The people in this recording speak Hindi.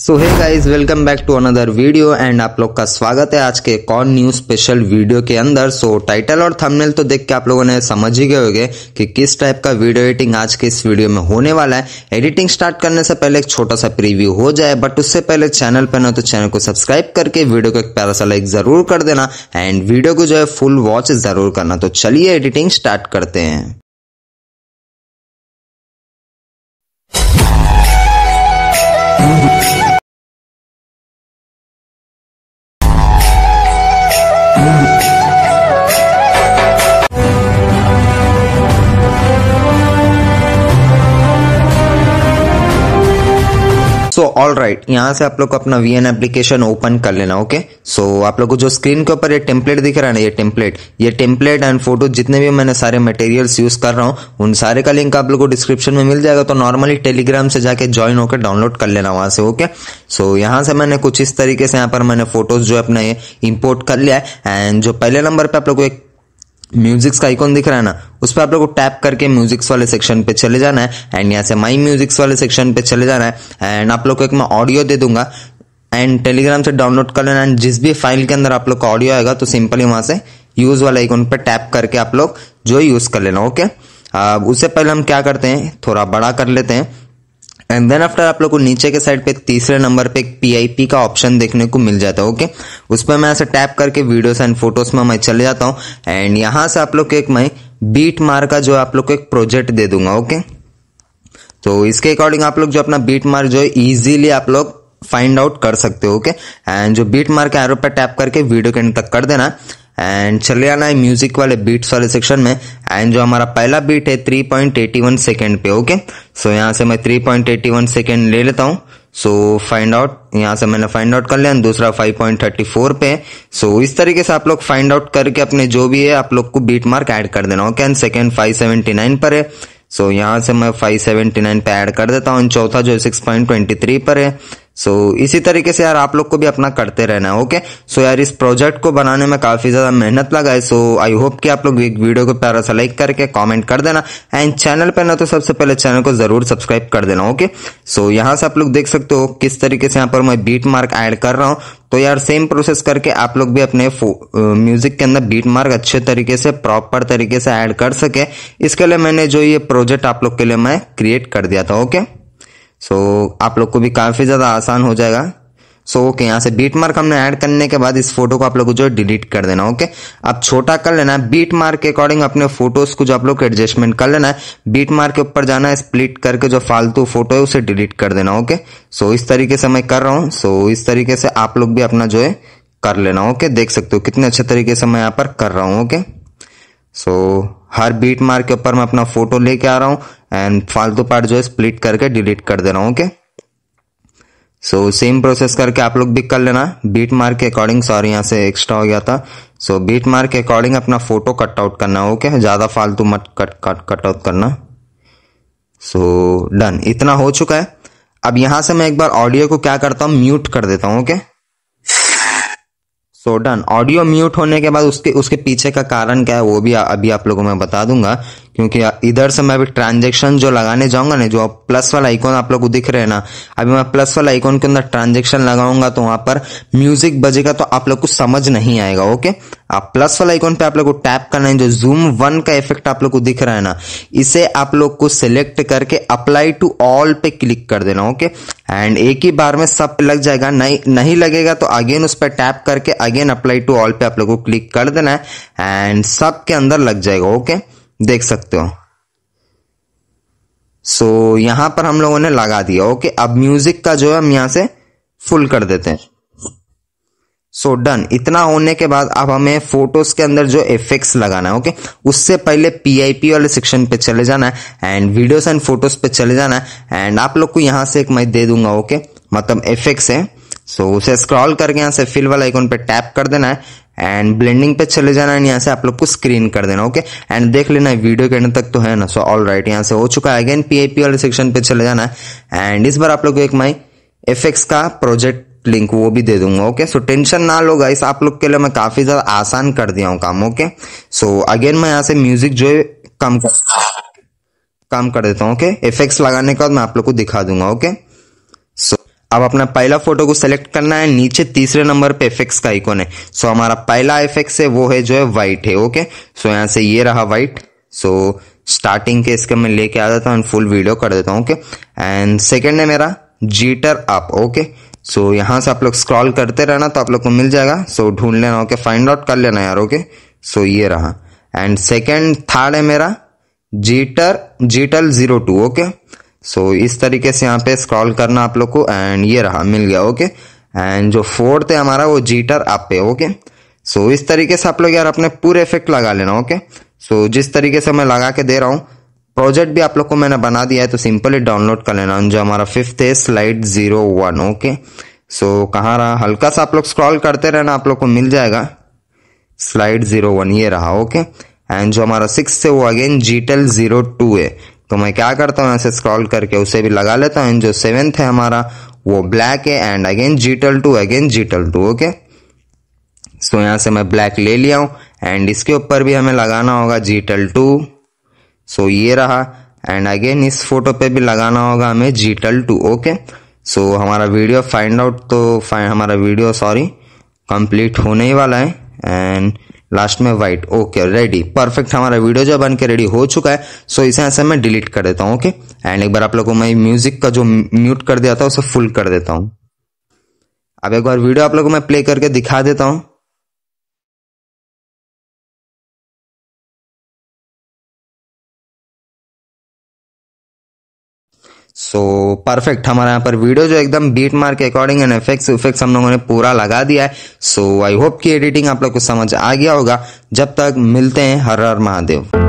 सो है guys welcome back to another video and आप लोग का स्वागत है आज के कॉन न्यूज स्पेशल वीडियो के अंदर सो so, टाइटल और थंबनेल तो देख के आप लोगों ने समझ ही गए होंगे कि किस टाइप का वीडियो एडिटिंग आज के इस वीडियो में होने वाला है एडिटिंग स्टार्ट करने से पहले एक छोटा सा प्रीव्यू हो जाए बट उससे पहले चैनल पर ना तो चैनल को सब्सक्राइब करके वीडियो को एक प्यारा सा लाइक जरूर कर देना एंड वीडियो को जो है फुल वॉच जरूर करना तो चलिए एडिटिंग स्टार्ट करते हैं ऑल राइट right, यहां से आप लोग को अपना वी एन एप्लीकेशन ओपन कर लेना ओके okay? सो so, आप लोग को जो स्क्रीन के ऊपर ये टेम्पलेट दिख रहा है ना ये टेम्पलेट ये टेम्पलेट एंड फोटो जितने भी मैंने सारे मटेरियल्स यूज कर रहा हूँ उन सारे का लिंक आप लोग को डिस्क्रिप्शन में मिल जाएगा तो नॉर्मली टेलीग्राम से जाके ज्वाइन होकर डाउनलोड कर लेना वहां से ओके okay? सो so, यहाँ से मैंने कुछ इस तरीके से यहाँ पर मैंने फोटोज जो अपना ये इम्पोर्ट कर लिया है एंड जो पहले नंबर पर आप लोग को एक म्यूजिक्स का आइकॉन दिख रहा है ना उस पर आप लोग को टैप करके म्यूजिक्स वाले सेक्शन पे चले जाना है एंड यहाँ से माई म्यूजिक्स वाले सेक्शन पे चले जाना है एंड आप लोग को एक मैं ऑडियो दे दूंगा एंड टेलीग्राम से डाउनलोड कर लेना एंड जिस भी फाइल के अंदर आप लोग का ऑडियो आएगा तो सिंपली वहां से यूज़ वाले आइकॉन पर टैप करके आप लोग जो यूज़ कर लेना ओके अब उससे पहले हम क्या करते हैं थोड़ा बड़ा कर लेते हैं एंड देन आफ्टर आप लोग को नीचे के साइड पे तीसरे नंबर पे एक पी का ऑप्शन देखने को मिल जाता है ओके उस पर मैं ऐसे टैप करके वीडियोस एंड फोटोज में मैं चले जाता हूँ एंड यहाँ से आप लोग को एक मैं बीट मार का जो आप लोग को एक प्रोजेक्ट दे दूंगा ओके तो इसके अकॉर्डिंग आप लोग जो अपना बीट मार जो है ईजिली आप लोग फाइंड आउट कर सकते हो ओके एंड जो बीट मार के एरो पर टैप करके वीडियो के एंड तक कर देना एंड चले आना है म्यूजिक वाले बीट्स वाले सेक्शन में एंड जो हमारा पहला बीट है 3.81 सेकंड पे ओके सो so, यहाँ से मैं three point eighty one second ले लेता हूँ सो फाइंड आउट यहाँ से मैंने फाइंड आउट कर लिया दूसरा 5.34 पे सो so, इस तरीके से आप लोग फाइंड आउट करके अपने जो भी है आप लोग को बीट मार्क ऐड कर देना ओके एंड सेकेंड 579 पर है सो so, यहाँ से मैं 579 पे ऐड कर देता हूँ चौथा जो 6.23 पर है सो so, इसी तरीके से यार आप लोग को भी अपना करते रहना है ओके सो यार इस प्रोजेक्ट को बनाने में काफ़ी ज़्यादा मेहनत लगा है सो आई होप कि आप लोग वीडियो को प्यारा सा लाइक करके कमेंट कर देना एंड चैनल पर ना तो सबसे पहले चैनल को ज़रूर सब्सक्राइब कर देना ओके सो so, यहाँ से आप लोग देख सकते हो किस तरीके से यहाँ पर मैं बीट मार्क एड कर रहा हूँ तो यार सेम प्रोसेस करके आप लोग भी अपने म्यूजिक के अंदर बीट मार्क अच्छे तरीके से प्रॉपर तरीके से एड कर सके इसके लिए मैंने जो ये प्रोजेक्ट आप लोग के लिए मैं क्रिएट कर दिया था ओके सो so, आप लोग को भी काफ़ी ज़्यादा आसान हो जाएगा सो so, ओके okay, यहाँ से बीट मार्क हमने ऐड करने के बाद इस फोटो को आप लोग को जो है डिलीट कर देना ओके okay? आप छोटा कर लेना है बीट मार्क के अकॉर्डिंग अपने फोटोज को जो आप लोग एडजस्टमेंट कर लेना है बीट मार्क के ऊपर जाना है स्प्लिट करके जो फालतू फोटो है उसे डिलीट कर देना ओके okay? सो so, इस तरीके से मैं कर रहा हूँ सो so, इस तरीके से आप लोग भी अपना जो है कर लेना ओके देख सकते हो कितने अच्छे तरीके से मैं यहाँ पर कर रहा हूँ ओके सो हर बीट मार्क के ऊपर मैं अपना फोटो लेके आ रहा हूँ एंड फालतू पार्ट जो है स्प्लिट करके डिलीट कर दे रहा हूँ ओके सो सेम प्रोसेस करके आप लोग भी कर लेना बीट मार्क के अकॉर्डिंग सॉरी यहाँ से एक्स्ट्रा हो गया था सो बीट मार्क के अकॉर्डिंग अपना फोटो कट आउट करना है ओके ज़्यादा फालतू मत कट कट कट आउट करना सो so, डन इतना हो चुका है अब यहाँ से मैं एक बार ऑडियो को क्या करता हूँ म्यूट कर देता हूँ okay so done audio mute होने के बाद उसके उसके पीछे का कारण क्या है वो भी आ, अभी आप लोगों मैं बता दूंगा क्योंकि इधर से मैं अभी ट्रांजेक्शन जो लगाने जाऊंगा ना जो प्लस वाला आइकॉन आप लोग को दिख रहे हैं ना अभी मैं प्लस वाला आइकॉन के अंदर ट्रांजेक्शन लगाऊंगा तो वहां पर म्यूजिक बजेगा तो आप लोग को समझ नहीं आएगा ओके आप प्लस वाला आइकॉन पे आप लोग को टैप करना है जो जूम वन का इफेक्ट आप लोग को दिख रहा है ना इसे आप लोग को सिलेक्ट करके अप्लाई टू ऑल पे क्लिक कर देना ओके एंड एक ही बार में सब लग जाएगा नहीं नहीं लगेगा तो अगेन उस पर टैप करके अगेन अप्लाई टू ऑल पे आप लोगों को क्लिक कर देना है एंड सब के अंदर लग जाएगा ओके देख सकते हो सो so, यहां पर हम लोगों ने लगा दिया ओके अब म्यूजिक का जो है हम यहां से फुल कर देते हैं सो so डन इतना होने के बाद अब हमें फोटोज के अंदर जो इफेक्ट्स लगाना है ओके okay? उससे पहले पीआईपी वाले सेक्शन पे चले जाना है एंड वीडियोस एंड फोटोज पे चले जाना है एंड आप लोग को यहां से एक मैं दे दूंगा ओके okay? मतलब इफेक्ट्स है सो so, उसे स्क्रॉल करके यहां से फिल वाला आइकॉन पे टैप कर देना है एंड ब्लेंडिंग पे चले जाना है यहाँ से आप लोग को स्क्रीन कर देना ओके एंड देख लेना वीडियो के तक तो है ना सो ऑल राइट यहाँ से हो चुका है अगेन पी वाले सेक्शन पे चले जाना है एंड इस बार आप लोग को एक माई एफेक्स का प्रोजेक्ट लिंक वो भी दे दूंगा ओके सो टेंशन ना लो गाइस आप लोग के लिए मैं काफ़ी ज़्यादा आसान कर दिया हूँ काम ओके सो अगेन मैं यहाँ से म्यूजिक जो है कम कर कर देता हूँ ओके इफेक्ट्स लगाने के बाद मैं आप लोग को दिखा दूंगा ओके सो अब अपना पहला फोटो को सेलेक्ट करना है नीचे तीसरे नंबर पे इफेक्ट्स का आइकॉन है सो हमारा पहला इफेक्ट्स है वो है जो है व्हाइट है ओके सो यहाँ से ये रहा व्हाइट सो स्टार्टिंग के इसके मैं लेके आ जाता हूँ फुल वीडियो कर देता हूँ ओके एंड सेकेंड है मेरा jitter up okay so so, यहाँ से आप लोग स्क्रॉल करते रहना तो आप लोग को मिल जाएगा सो so, ढूंढ लेना ओके फाइंड आउट कर लेना यार ओके सो so, ये रहा एंड सेकेंड थर्ड है मेरा जीटर जीटल ज़ीरो टू ओके सो इस तरीके से यहाँ पे स्क्रॉल करना आप लोग को एंड ये रहा मिल गया ओके एंड जो फोर्थ है हमारा वो जीटर आप पे ओके सो इस तरीके से आप लोग यार अपने पूरे इफेक्ट लगा लेना ओके सो जिस तरीके से मैं लगा के दे रहा हूँ प्रोजेक्ट भी आप लोग को मैंने बना दिया है तो सिंपली डाउनलोड कर लेना जो हमारा फिफ्थ है slide zero one okay so कहाँ रहा हल्का सा आप लोग स्क्रॉल करते रहना आप लोग को मिल जाएगा स्लाइड जीरो वन ये रहा ओके एंड जो हमारा सिक्स है वो अगेन जीटेल जीरो टू है तो मैं क्या करता हूँ ऐसे स्क्रॉल करके उसे भी लगा लेता हूँ एंड जो सेवेंथ है हमारा वो ब्लैक है एंड अगेन जीटेल टू अगेन जीटेल टू ओके सो यहाँ से मैं ब्लैक ले लिया हूँ एंड इसके ऊपर भी हमें लगाना होगा जीटेल टू सो ये रहा एंड अगेन इस फोटो पे भी लगाना होगा हमें जीटल टू ओके सो हमारा वीडियो फाइंड आउट तो हमारा वीडियो सॉरी कंप्लीट होने ही वाला है एंड लास्ट में वाइट ओके रेडी परफेक्ट हमारा वीडियो जो बन के रेडी हो चुका है सो इसे ऐसे मैं डिलीट कर देता हूँ ओके एंड एक बार आप लोगों को मैं म्यूजिक का जो म्यूट कर दिया था उसे फुल कर देता हूँ अब एक बार वीडियो आप लोगों को मैं प्ले करके दिखा देता हूँ सो so, परफेक्ट हमारे यहाँ पर वीडियो जो एकदम बीट मार्क के अकॉर्डिंग एंड इफेक्ट्स इफेक्ट्स हम लोगों ने पूरा लगा दिया है सो आई होप कि एडिटिंग आप लोग को समझ आ गया होगा जब तक मिलते हैं हर हर महादेव